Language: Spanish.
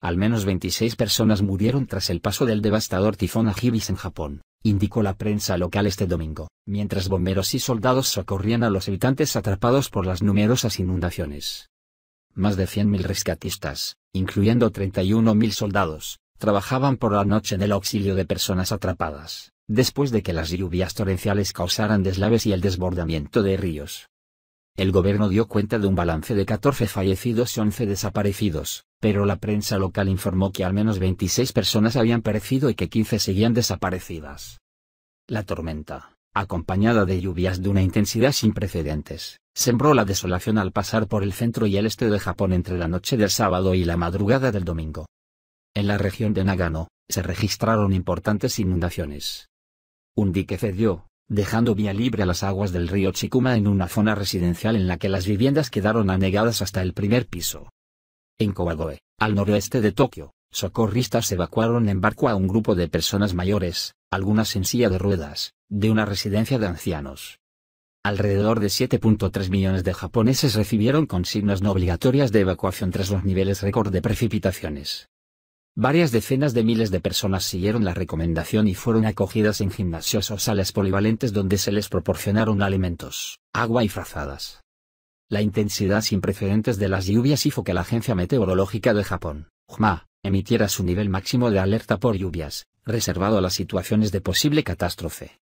Al menos 26 personas murieron tras el paso del devastador tifón Agibis en Japón, indicó la prensa local este domingo, mientras bomberos y soldados socorrían a los habitantes atrapados por las numerosas inundaciones. Más de 100.000 rescatistas, incluyendo 31.000 soldados, trabajaban por la noche en el auxilio de personas atrapadas, después de que las lluvias torrenciales causaran deslaves y el desbordamiento de ríos. El gobierno dio cuenta de un balance de 14 fallecidos y 11 desaparecidos, pero la prensa local informó que al menos 26 personas habían perecido y que 15 seguían desaparecidas. La tormenta, acompañada de lluvias de una intensidad sin precedentes, sembró la desolación al pasar por el centro y el este de Japón entre la noche del sábado y la madrugada del domingo. En la región de Nagano, se registraron importantes inundaciones. Un dique cedió, dejando vía libre a las aguas del río Chikuma en una zona residencial en la que las viviendas quedaron anegadas hasta el primer piso. En Kowagoe, al noroeste de Tokio, socorristas evacuaron en barco a un grupo de personas mayores, algunas en silla de ruedas, de una residencia de ancianos. Alrededor de 7.3 millones de japoneses recibieron consignas no obligatorias de evacuación tras los niveles récord de precipitaciones. Varias decenas de miles de personas siguieron la recomendación y fueron acogidas en gimnasios o salas polivalentes donde se les proporcionaron alimentos, agua y frazadas. La intensidad sin precedentes de las lluvias hizo que la Agencia Meteorológica de Japón, JMA, emitiera su nivel máximo de alerta por lluvias, reservado a las situaciones de posible catástrofe.